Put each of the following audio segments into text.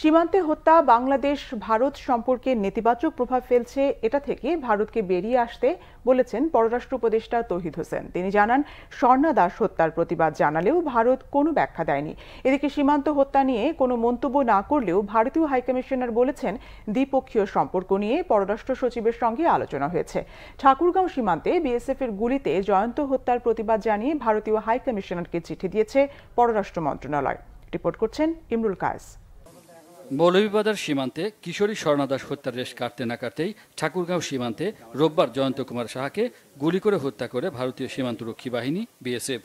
সীমান্তে হত্যা বাংলাদেশ ভারত সম্পর্কে নেতিবাচক প্রভাব ফেলছে এটা থেকে ভারতকে বেরিয়ে আসতে বলেছেন পররাষ্ট্র উপদেষ্টা তহিদ হোসেন তিনি জানান স্বর্ণা দাস হত্যার প্রতিবাদ জানালেও ভারত কোনো ব্যাখ্যা দেয়নি এদিকে সীমান্ত হত্যা নিয়ে কোনো মন্তব্য না করলেও ভারতীয় হাইকমিশনার বলেছেন দ্বিপক্ষীয় সম্পর্ক নিয়ে পররাষ্ট্র সচিবের সঙ্গে আলোচনা হয়েছে ঠাকুরগাঁও সীমান্তে বিএসএফ এর গুলিতে জয়ন্ত হত্যার প্রতিবাদ জানিয়ে ভারতীয় হাইকমিশনারকে চিঠি দিয়েছে পররাষ্ট্র মন্ত্রণালয় রিপোর্ট করছেন ইমরুল কায়েস মৌলভীবাজার সীমান্তে কিশোরী স্বর্ণা দাস হত্যার রেশ কাটতে না কাটতেই ঠাকুরগাঁও সীমান্তে রোববার জয়ন্ত কুমার সাহাকে গুলি করে হত্যা করে ভারতীয় সীমান্তরক্ষী বাহিনী বিএসএফ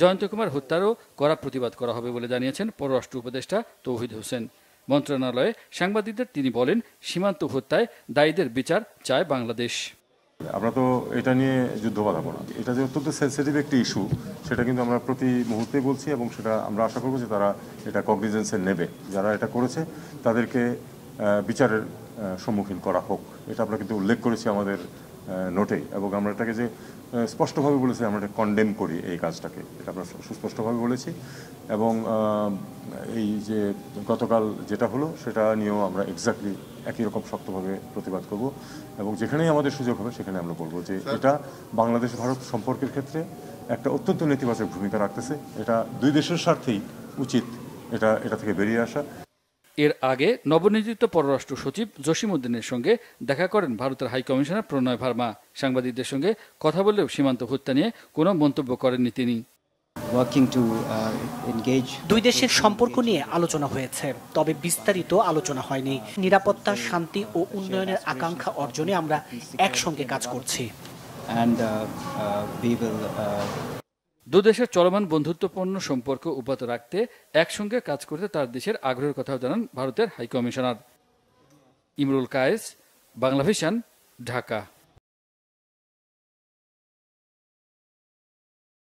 জয়ন্ত কুমার হত্যারও করা প্রতিবাদ করা হবে বলে জানিয়েছেন পররাষ্ট্র উপদেষ্টা তৌহিদ হোসেন মন্ত্রণালয়ে সাংবাদিকদের তিনি বলেন সীমান্ত হত্যায় দায়ীদের বিচার চায় বাংলাদেশ আমরা তো এটা নিয়ে যুদ্ধ বাধাবো না এটা যে অত্যন্ত সেন্সিটিভ একটি ইস্যু সেটা কিন্তু আমরা প্রতি মুহূর্তে বলছি এবং সেটা আমরা আশা করবো যে তারা এটা কগনিজেন্সে নেবে যারা এটা করেছে তাদেরকে বিচারের সম্মুখীন করা হোক এটা আমরা কিন্তু উল্লেখ করেছি আমাদের নোটে এবং আমরা এটাকে যে স্পষ্টভাবে বলেছি আমরা এটা কন্ডেম করি এই কাজটাকে এটা আমরা সুস্পষ্টভাবে বলেছি এবং এই যে গতকাল যেটা হলো সেটা নিয়েও আমরা এক্স্যাক্টলি একই রকম শক্তভাবে প্রতিবাদ করব এবং যেখানেই আমাদের সুযোগ হবে সেখানে আমরা বলবো যে এটা বাংলাদেশ ভারত সম্পর্কের ক্ষেত্রে একটা অত্যন্ত নেতিবাচক ভূমিকা রাখতেছে এটা দুই দেশের স্বার্থেই উচিত এটা এটা থেকে বেরিয়ে আসা এর আগে নবনিযুক্ত পররাষ্ট্র সচিব জসিম উদ্দিনের সঙ্গে দেখা করেন ভারতের হাইকমিশনার প্রণয় ভার্মা সাংবাদিকদের সঙ্গে কথা বললেও সীমান্ত হত্যা নিয়ে কোনো মন্তব্য করেননি তিনি uh, দুই দেশের সম্পর্ক নিয়ে আলোচনা হয়েছে তবে বিস্তারিত আলোচনা হয়নি নিরাপত্তা শান্তি ও উন্নয়নের আকাঙ্ক্ষা অর্জনে আমরা একসঙ্গে কাজ করছি uh, uh, দুদেশের চলমান বন্ধুত্বপূর্ণ সম্পর্ক উপাত রাখতে একসঙ্গে কাজ করতে তার দেশের আগ্রহের কথাও জানান ভারতের হাইকমিশনার ইমরুল কায়েস বাংলাভিশন ঢাকা